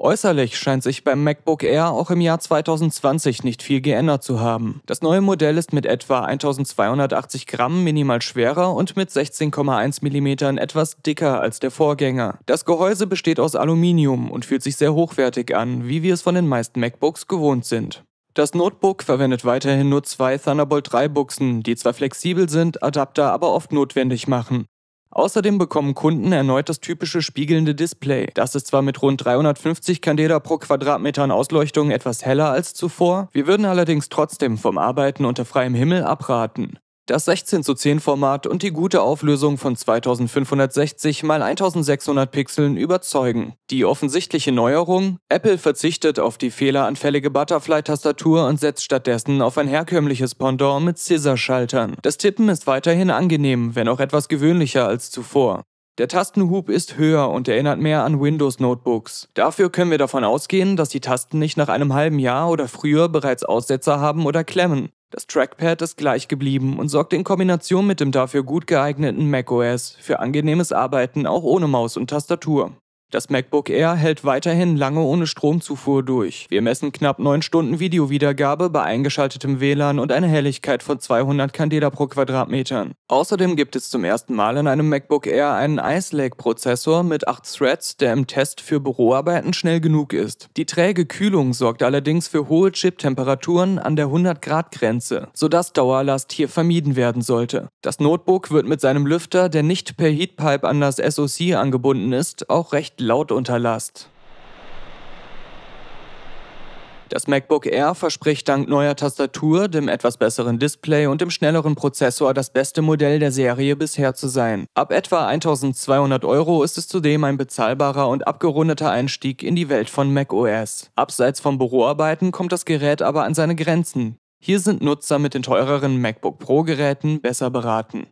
Äußerlich scheint sich beim MacBook Air auch im Jahr 2020 nicht viel geändert zu haben. Das neue Modell ist mit etwa 1280 Gramm minimal schwerer und mit 16,1 mm etwas dicker als der Vorgänger. Das Gehäuse besteht aus Aluminium und fühlt sich sehr hochwertig an, wie wir es von den meisten MacBooks gewohnt sind. Das Notebook verwendet weiterhin nur zwei Thunderbolt 3 Buchsen, die zwar flexibel sind, Adapter aber oft notwendig machen. Außerdem bekommen Kunden erneut das typische spiegelnde Display. Das ist zwar mit rund 350 Candela pro Quadratmeter an Ausleuchtung etwas heller als zuvor, wir würden allerdings trotzdem vom Arbeiten unter freiem Himmel abraten. Das 16 zu 10 Format und die gute Auflösung von 2560 x 1600 Pixeln überzeugen. Die offensichtliche Neuerung? Apple verzichtet auf die fehleranfällige Butterfly-Tastatur und setzt stattdessen auf ein herkömmliches Pendant mit Scissor-Schaltern. Das Tippen ist weiterhin angenehm, wenn auch etwas gewöhnlicher als zuvor. Der Tastenhub ist höher und erinnert mehr an Windows-Notebooks. Dafür können wir davon ausgehen, dass die Tasten nicht nach einem halben Jahr oder früher bereits Aussetzer haben oder klemmen. Das Trackpad ist gleich geblieben und sorgt in Kombination mit dem dafür gut geeigneten macOS für angenehmes Arbeiten auch ohne Maus und Tastatur. Das MacBook Air hält weiterhin lange ohne Stromzufuhr durch. Wir messen knapp 9 Stunden Videowiedergabe bei eingeschaltetem WLAN und eine Helligkeit von 200 Candela pro Quadratmetern. Außerdem gibt es zum ersten Mal in einem MacBook Air einen Ice Lake Prozessor mit 8 Threads, der im Test für Büroarbeiten schnell genug ist. Die träge Kühlung sorgt allerdings für hohe Chiptemperaturen an der 100 Grad Grenze, sodass Dauerlast hier vermieden werden sollte. Das Notebook wird mit seinem Lüfter, der nicht per Heatpipe an das SoC angebunden ist, auch recht nicht laut unter Last. Das MacBook Air verspricht dank neuer Tastatur, dem etwas besseren Display und dem schnelleren Prozessor das beste Modell der Serie bisher zu sein. Ab etwa 1200 Euro ist es zudem ein bezahlbarer und abgerundeter Einstieg in die Welt von macOS. Abseits von Büroarbeiten kommt das Gerät aber an seine Grenzen. Hier sind Nutzer mit den teureren MacBook Pro-Geräten besser beraten.